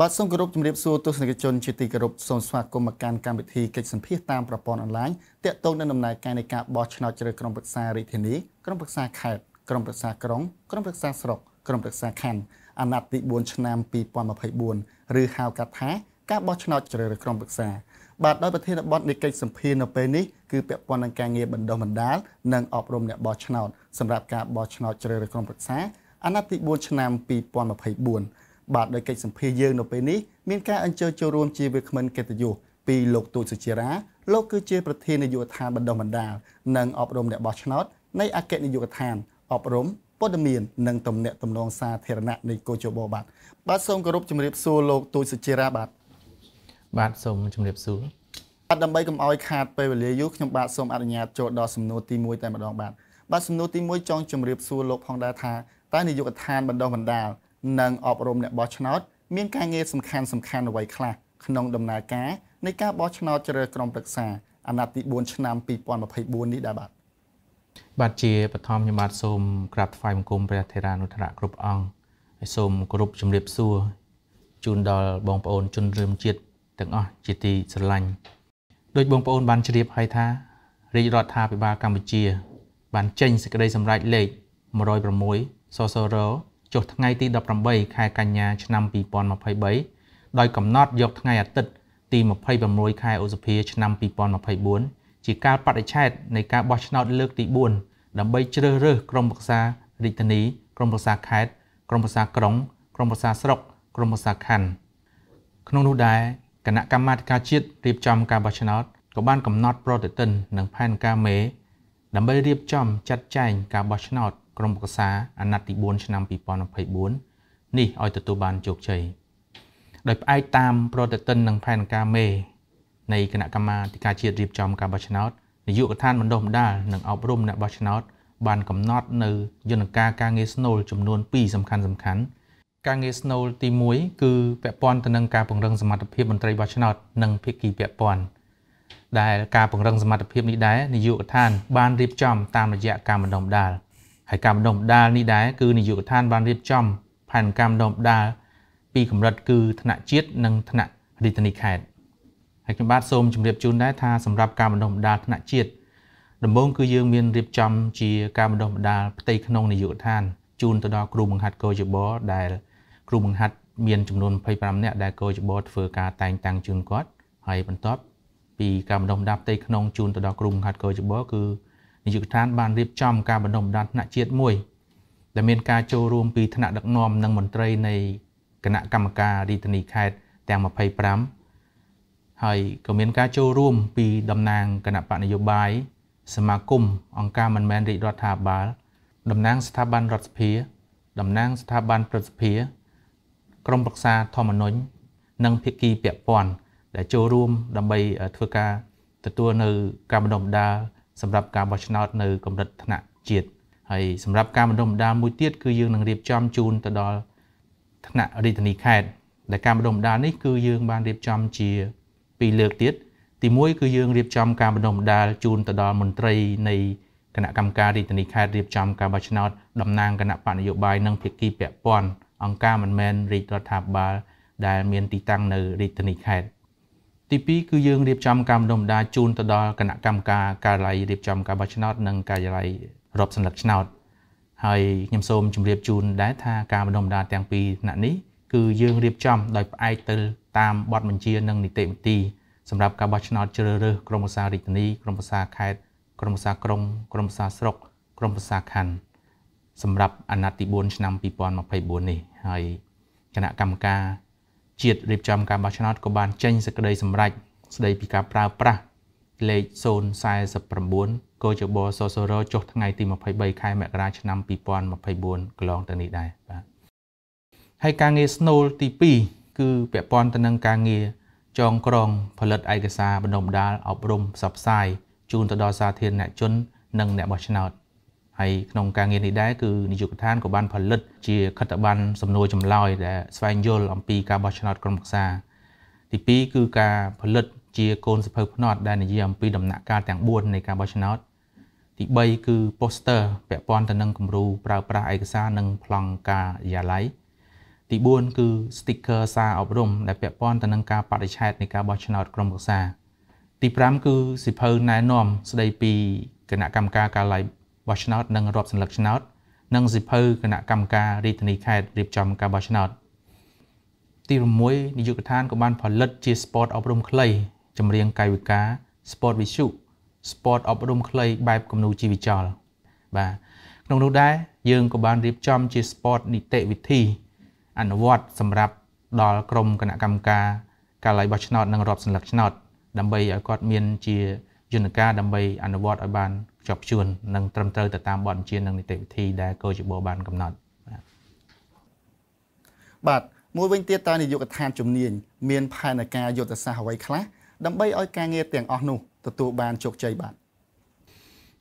បាទសូមគោរពជំរាបសួរទស្សនិកជនជាទីគោរពសូមស្វាគមន៍មកកាន់កម្មវិធីកិច្ចសម្ភាសតាមប្រព័ន្ធអនឡាញទាក់ទងនឹងដំណើរការនៃការបោះឆ្នោតជ្រើសក្រុមប្រឹក្សារាជធានីក្រុមប្រឹក្សាខេត្តក្រុមប្រឹក្សាក្រុងក្រុមប្រឹក្សាស្រុកក្រុមប្រឹក្សាខណ្ឌអាណត្តិទី4ឆ្នាំ2024ឬហៅកាត់ថាការបោះឆ្នោតជ្រើសរើសក្រុមប្រឹក្សាបាទដោយប្រធានបទនៃកិច្ចសម្ភាសនៅពេលនេះគឺពាក់ព័ន្ធនឹងការងារបណ្ដុះបណ្ដាលនិងអប់រំអ្នកបោះឆ្នោតសម្រាប់ការបោះឆ្នោតជ្រើសរើសក្រុមប្រឹក្សាអាណត្តិទី4ឆ្នាំ2024បាទដោយកិច្ចសម្ភារយើងនៅពេលនេះមានការអញ្ជើញចូលរួមជាវាគ្មិនកិត្តិយសពីលោកទូចសុជារាលោកគឺជាប្រធាននាយកដ្ឋានបណ្ដុះបណ្ដាលនិងអប់រំអ្នកបោះឆ្នោតនៃអគ្គនាយកដ្ឋានអប់រំព័ត៌មាននិងទំនាក់ទំនងសាធារណៈនៃកោជបបាទបាទសូមគោរពជំរាបសួរលោកទូចសុជារាបាទបាទសូមជំរាបសួរបាទដើម្បីកុំអោយខាតពេលវេលាយូរខ្ញុំបាទសូមអនុញ្ញាតចូលដល់សំណួរទី1តែម្ដងបាទបាទសំណួរទី1ចង់ជំរាបសួរលោកផងដែរថាតើនាយកដ្ឋានបណ្ដុះបណ្ដាលនិងអប់រំអ្នកបោះឆ្នោតមានការងារសំខាន់សំខាន់អ្វីខ្លះក្នុងដំណើរការនៃការបោះឆ្នោតជ្រើសក្រុមប្រឹក្សាអាណត្តិទី4ឆ្នាំ2024នេះដែរបាទបាទជាបឋមខ្ញុំបាទសូមក្រាបថ្វាយបង្គំព្រះថេរានុថ្នាក់គ្រប់អង្គហើយសូមគោរពជំរាបសួរជូនដល់បងប្អូនជនរួមជាតិទាំងអស់ជាទីស្រឡាញ់ដោយបងប្អូនបានជ្រាបហើយថារាជរដ្ឋាភិបាលកម្ពុជា បានចេញសេចក្តី សម្រេចលេខ106សសរចុះថ្ងៃទី18ខែកញ្ញាឆ្នាំ2023ដោយកំណត់យក ថ្ងៃអាទិត្យទី26ខែឧសភាឆ្នាំ2024ជាកាលបដិឆេទនៃការបោះឆ្នោត លើកទី4ដើម្បីជ្រើសរើសក្រុមប្រឹក្សារាជធានីក្រុមប្រឹក្សាខេត្តក្រុមប្រឹក្សាក្រុង ក្រុមប្រឹក្សាស្រុក ក្រុមប្រឹក្សាខណ្ឌក្នុងនោះដែរគណៈកម្មាធិការជាតិរៀបចំការបោះឆ្នោតក៏បានកំណត់ប្រតិទិននិងផែនការមេដើម្បីរៀបចំចាត់ចែងការបោះឆ្នោតក្រុមប្រឹក្សាអាណត្តិទី4ឆ្នាំ2024នេះឲ្យទទួលបានជោគជ័យដោយផ្អែកតាមប្រតិទិននិងផែនការមេ នៃគណៈកម្មាធិការជាតិរៀបចំការបោះឆ្នោតនាយកដ្ឋានបណ្ដុះបណ្ដាលនិងអប់រំអ្នកបោះឆ្នោត បានកំណត់នៅយន្តការការងារស្នូលចំនួន2សំខាន់សំខាន់ ការងារស្នូលទី1គឺពាក់ព័ន្ធទៅនឹងការពង្រឹងសមត្ថភាពមន្ត្រីបោះឆ្នោតនិងភាគីពាក់ព័ន្ធដែលការពង្រឹងសមត្ថភាពនេះដែរនាយកដ្ឋានបានរៀបចំតាមរយៈការបណ្ដុះបណ្ដាលហើយការបណ្ដុះបណ្ដាលនេះដែរគឺនាយកដ្ឋានបានរៀបចំផែនការបណ្ដុះបណ្ដាលពីកម្រិតគឺថ្នាក់ជាតិនិងថ្នាក់រាជធានីខេត្តហើយខ្ញុំបាទសូមជម្រាបជូនដែរថាសម្រាប់ការបណ្ដុះបណ្ដាលថ្នាក់ជាតិដំបូងគឺយើងមានរៀបចំជាការបណ្ដុះបណ្ដាលផ្ទៃក្នុងនាយកដ្ឋានជូនទៅដល់គ្រូបង្ហាត់កោជបដែលគ្រូបង្ហាត់មានចំនួន25នាក់ដែលកោជបធ្វើការតែងតាំងជូនគាត់ហើយបន្ទាប់ពីការបណ្ដុះបណ្ដាលផ្ទៃក្នុងជូនទៅដល់គ្រូបង្ហាត់កោជបគឺនាយកដ្ឋានបានរៀបចំការបណ្ដុំបណ្ដាលថ្នាក់ជាតិមួយដែលមានការចូលរួមពីថ្នាក់ដឹកនាំ និងមន្ត្រីនៃគណៈកម្មការរាជធានីខេត្តទាំង25ហើយក៏មានការចូលរួមពីតំណាងគណៈបកនយោបាយសមាគមអង្គការមិនមែនរាជរដ្ឋាភិបាលតំណាងស្ថាប័នរដ្ឋសភាតំណាងស្ថាប័នព្រឹទ្ធសភា ក្រមប្រឹក្សាធម្មនុញ្ញនិងភិក្ខីពពាន់ដែលចូលរួមដើម្បីធ្វើការ ទទួលនៅការបណ្ដុំបណ្ដាលសម្រាប់ការបោះឆ្នោតនៅកម្រិតថ្នាក់ជាតិហើយសម្រាប់ការបណ្ដុះបណ្ដាលមួយទៀតគឺយើងនឹងរៀបចំជូនទៅដល់ថ្នាក់រាជធានីខេត្តដែលការបណ្ដុះបណ្ដាលនេះគឺយើង បានរៀបចំជា ពីរលើកទៀតទី1គឺយើងរៀបចំការបណ្ដុះបណ្ដាលជូនទៅដល់មន្ត្រីនៃគណៈកម្មការរាជធានីខេត្តរៀបចំការបោះឆ្នោតតំណាងគណៈបកនយោបាយនិងភាគីពាក់ព័ន្ធអង្គការមិនមែនរាជរដ្ឋាភិបាលដែលមានទីតាំងនៅរាជធានីខេត្តទី2គឺយើងរៀបចំការបណ្ដុះបណ្ដាលជូនទៅដល់គណៈកម្មការការិយាល័យរៀបចំការបោះឆ្នោតនិងការិយាល័យរាប់សន្លឹកឆ្នោត ហើយខ្ញុំសូមជម្រាបជូនដែរថាការបណ្ដុះបណ្ដាលទាំងពីរថ្នាក់នេះគឺយើងរៀបចំដោយផ្អែកទៅតាមបទបញ្ជានិងនីតិវិធីសម្រាប់ការបោះឆ្នោតជ្រើសរើសក្រុមប្រឹក្សារាជធានីក្រុមប្រឹក្សាខេត្តក្រុមប្រឹក្សាក្រុងក្រុមប្រឹក្សាស្រុកក្រុមប្រឹក្សាខណ្ឌសម្រាប់អាណត្តិទី4ឆ្នាំ2024នេះហើយគណៈកម្មការជាតិរៀបចំការបោះឆ្នោតក៏បាន ចេញសេចក្តីសម្រេចស្តីពីការប្រើប្រាស់លេខ049កោជបសសរចុះថ្ងៃទី23ខែមករាឆ្នាំ2024កន្លងទៅនេះដែរបាទហើយការងារស្នូលទី2គឺពាក់ព័ន្ធទៅនឹងការងារចងក្រង ផលិតឯកសារបណ្ដុំដាលអប់រំផ្សព្វផ្សាយជូនទៅដល់សាធារណជននិងអ្នកបោះឆ្នោតហើយក្នុងការងារនេះដែរគឺនាយកដ្ឋានក៏បាន ផលិត ជាខិត្តប័ណ្ណសំណួរចម្លើយដែលស្វែងយល់អំពីការបោះឆ្នោតក្រុមប្រឹក្សា ទី2គឺការផលិត ជាកូនសភៅភ្នត់ដែលនិយាយអំពីដំណាក់កាលទាំង4នៃការបោះឆ្នោតទី3គឺ poster ពាក់ព័ន្ធទៅនឹងគំរូប្រើប្រាស់ឯកសារនិងប្លង់ការយាល័យទី4គឺ sticker សារអប់រំដែលពាក់ព័ន្ធទៅនឹងការបរិឆេទនៃការបោះឆ្នោតក្រុមប្រឹក្សា ទី5គឺសិភៅណែនាំស្ដីពីគណៈកម្មការការឡាយបោះឆ្នោតនិងរាប់សញ្ញាឆ្នោតនិងសិភៅគណៈកម្មការរាជធានីខេត្តរៀបចំការបោះឆ្នោតទី6នាយកដ្ឋានក៏បានផលិតជា Sport អប់រំខ្លីចម្រៀងកាយវិការ Sport វិសុ Sport អប់រំខ្លីបែបគំនូរជីវចល បាទក្នុងនោះដែរយើងក៏បានរៀបចំជា Sport នីតិវិធីអនុវត្តសម្រាប់ដល់ក្រុមគណៈកម្មការកាល័យបោះឆ្នោតនិងរាប់សញ្ញាឆ្នោតដើម្បីឲ្យគាត់មានជាយន្តការដើម្បីអនុវត្តឲ្យបានខ្ជាប់ខ្ជួននិងត្រឹមត្រូវទៅតាមបទបញ្ជានិងនីតិវិធីដែលកោជបបានកំណត់បាទមួយវិញទៀតតើនាយកដ្ឋានជំនាញមានផែនការយុទ្ធសាស្ត្រអ្វីខ្លះដើម្បីឲ្យការងារទាំងអស់នោះទទួលបានជោគជ័យបាទ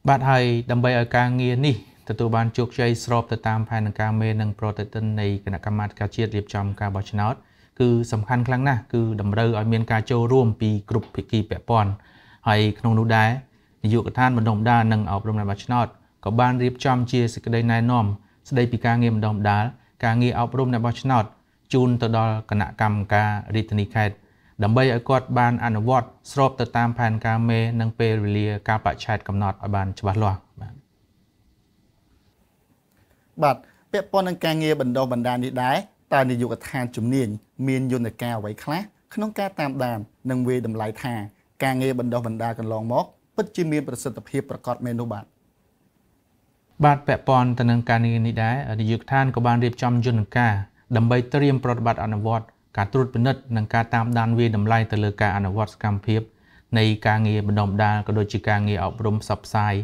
បាទហើយដើម្បីឲ្យការងារនេះទទួលបានជោគជ័យស្របទៅតាមផែនការមេនិងប្រតិទិននៃគណៈកម្មាធិការជាតិរៀបចំការបោះឆ្នោតគឺសំខាន់ខ្លាំងណាស់គឺតម្រូវឲ្យមានការចូលរួម ពីគ្រប់ភាគីពាក់ព័ន្ធហើយក្នុងនោះដែរនាយកដ្ឋានបណ្ដុំដានិងអប់រំរបស់ឆ្នោតក៏បានរៀបចំជាសេចក្តីណែនាំស្ដីពីការងារបណ្ដុំដាការងារអប់រំរបស់ឆ្នោតជូនទៅដល់គណៈកម្មការរាជធានីខេត្តដើម្បីឲ្យគាត់បាន អនុវត្តស្របទៅតាមផែនការមេនិងពេលវេលាការបច្ឆេទកំណត់ឲ្យបានច្បាស់លាស់បាទបាទពាក់ព័ន្ធនឹងការងារបណ្ដុះបណ្ដាលនេះដែរតើនាយកដ្ឋានជំនាញមានយន្តការអ្វីខ្លះក្នុងការតាមដាននិងវាយតម្លៃថា ការងារបណ្ដុះបណ្ដាលកន្លងមកពិតជាមានប្រសិទ្ធភាពប្រកបមែននោះបាទបាទពាក់ព័ន្ធទៅនឹងការងារនេះដែរនាយកដ្ឋានក៏បានរៀបចំយន្តការដើម្បីត្រៀមប្រតិបត្តិអនុវត្តការត្រួតពិនិត្យនិងការតាមដានវាតម្លៃទៅលើការអនុវត្តសកម្មភាពនៃការងារបណ្ដុំដាលក៏ដូចជាការងារអប់រំផ្សព្វផ្សាយ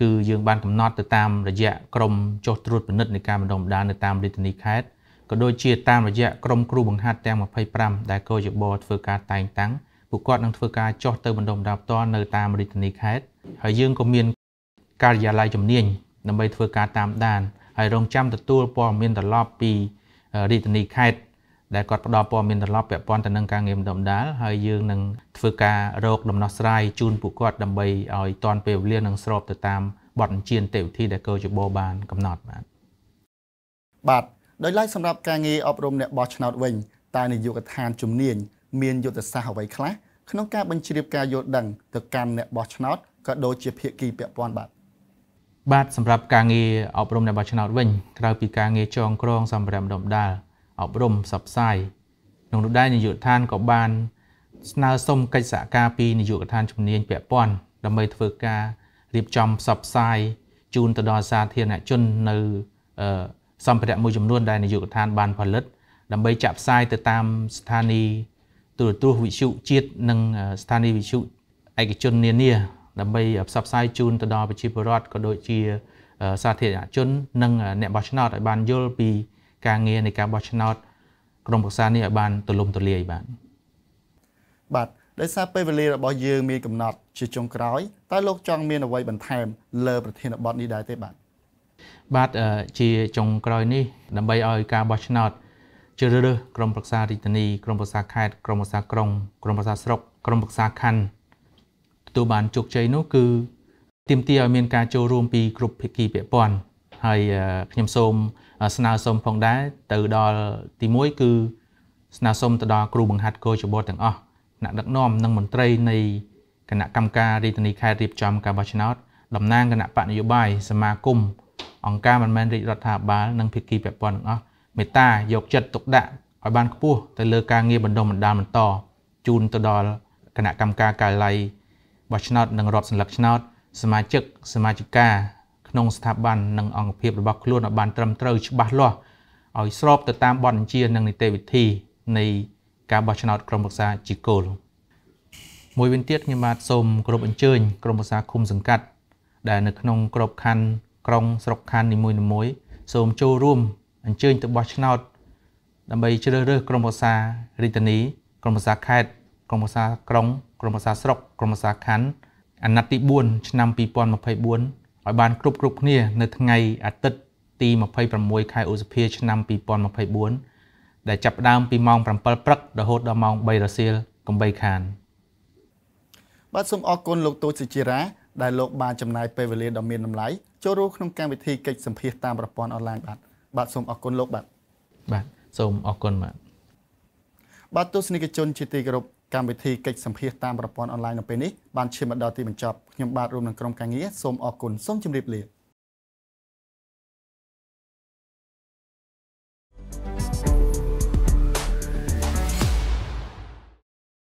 គឺយើង បានកំណត់ទៅតាមរយៈក្រមចុះត្រួតពិនិត្យនៃការបណ្ដុំដាលនៅតាមរាជធានីខេត្តក៏ដូចជាតាមរយៈក្រមគ្រូបង្ហាត់ទាំង25ដែលកោជបធ្វើការតែងតាំងពួកគាត់នឹងធ្វើការចុះទៅបណ្ដុំបណ្ដាលផ្ទាល់នៅតាមរាជធានីខេត្តហើយយើងក៏មានការិយាល័យជំនាញដើម្បីធ្វើការតាមដាន ហើយរងចាំទទួលព័ត៌មានត្រឡប់ពីរាជធានីខេត្តដែលគាត់ផ្ដល់ព័ត៌មានត្រឡប់ពាក់ព័ន្ធទៅនឹងការងារម្ដងដាលហើយយើងនឹងធ្វើការរកដំណោះស្រាយជូនពួកគាត់ដើម្បីឲ្យតាន់ពេលវេលានឹងស្របទៅតាមបទអញ្ជើញទេវវិធីដែលកោជបបានកំណត់បាទបាទដោយឡែកសម្រាប់ការងារអប់រំអ្នកបោះឆ្នោតវិញតើនាយកដ្ឋានជំនាញមានយុទ្ធសាស្ត្រអ្វីខ្លះក្នុងការបញ្ជ្រាបការយល់ដឹងទៅកាន់អ្នកបោះឆ្នោតក៏ដូចជាភាគីពាក់ព័ន្ធបាទបាទសម្រាប់ការងារអប់រំអ្នកបោះឆ្នោត វិញក្រៅពីការងារចងក្រងសម្រាប់ដំដាលអប់រំផ្សព្វផ្សាយក្នុងនោះដែរនាយកដ្ឋានក៏បាន ស្នើសុំកិច្ចសហការពីនាយកដ្ឋានជំនាញពាក់ព័ន្ធដើម្បីធ្វើការរៀបចំផ្សព្វផ្សាយជូនទៅដល់សាធារណជននៅសម្ភារៈមួយចំនួនដែលនាយកដ្ឋានបានផលិត ដើម្បីចាក់ផ្សាយទៅតាមស្ថានីយ៍ទូរទស្សន៍វិទ្យុជាតិនិងស្ថានីយ៍វិទ្យុឯកជននានាដើម្បីផ្សព្វផ្សាយជូនទៅដល់ប្រជាពលរដ្ឋក៏ដូចជាសាធារណជននិងអ្នកបោះឆ្នោតឲ្យបានយល់ពីការងារនៃការបោះឆ្នោតក្រុមប្រឹក្សានេះឲ្យបានទូលំទូលាយបាទបាទដោយសារពេលវេលារបស់យើងមានកំណត់ជាចុងក្រោយតើលោកចង់មានអ្វីបន្ថែម លើប្រធានបទនេះដែរទេបាទបាទជាចុងក្រោយនេះដើម្បីឲ្យការបោះឆ្នោតជ្រើសរើសក្រុមប្រឹក្សារាជធានីក្រុមប្រឹក្សាខេត្តក្រុមប្រឹក្សាក្រុងក្រុមប្រឹក្សាស្រុកក្រុមប្រឹក្សាខណ្ឌទទួលបានជោគជ័យនោះ គឺទាមទារឲ្យមានការចូលរួមពីគ្រប់ភាគីពាក់ព័ន្ធហើយខ្ញុំសូមស្នើសុំផងដែរទៅដល់ទី1គឺស្នើសុំទៅដល់គ្រូបង្ហាត់កោចបទាំងអស់គណៈដឹកនាំនិងមន្ត្រីនៃគណៈកម្មការរាជធានីខេត្តរៀបចំការបោះឆ្នោតតំណាងគណៈបកនយោបាយសមាគមអង្គការមិនមែនរាជរដ្ឋាភិបាលនិងភាគីពាក់ព័ន្ធទាំងអស់មេត្តាយកចិត្តទុកដាក់ឲ្យបានខ្ពស់ទៅលើការងារបណ្ដុំបណ្ដាលបន្តជូនទៅដល់គណៈកម្មការកាល័យបោះឆ្នោតនិងរាប់សញ្ញាឆ្នោតសមាជិកសមាជិកាក្នុងស្ថាប័ននិងអង្គភាពរបស់ខ្លួនឲ្យបានត្រឹមត្រូវច្បាស់លាស់ឲ្យស្របទៅតាមបទបញ្ជានិងនីតិវិធីនៃការបោះឆ្នោតក្រុមប្រឹក្សាជាគោលមួយវិញទៀតខ្ញុំបាទសូមគោរពអញ្ជើញក្រុមប្រឹក្សាឃុំសង្កាត់ដែលនៅក្នុងក្របខ័ណ្ឌក្រុងស្រុកខណ្ឌនីមួយៗសូមចូលរួមអញ្ជើញទៅបោះឆ្នោត ដើម្បីជ្រើសរើសក្រុមប្រឹក្សារាជធានីក្រុមប្រឹក្សាខេត្តក្រុមប្រឹក្សាក្រុង ក្រុមប្រឹក្សាស្រុកក្រុមប្រឹក្សាខណ្ឌអាណត្តិទី4ឆ្នាំ2024ឲ្យបានគ្រប់គ្រប់គ្នា នៅថ្ងៃ អាទិត្យទី26ខែឧសភាឆ្នាំ2024ដែលចាប់ផ្ដើម ពីម៉ោង7ព្រឹករហូត ដល់ម៉ោង3រសៀលកំបីខានបាទសូមអរគុណលោកទូចសុជារាដែលលោកបានចំណាយពេលវេលាដ៏មានតម្លៃចូលរួមក្នុងកម្មវិធីកិច្ចសម្ភាសតាមប្រព័ន្ធអនឡាញបាទបាទសូមអរគុណលោកបាទបាទសូមអរគុណបាទបាទទស្សនិកជន ជាទីគោរពកម្មវិធីកិច្ចសម្ភាសតាមប្រព័ន្ធអនឡាញនៅពេលនេះបានឈានមកដល់ទីបញ្ចប់ខ្ញុំបាទរួមនឹងក្រុមការងារសូមអរគុណសូមជម្រាបលា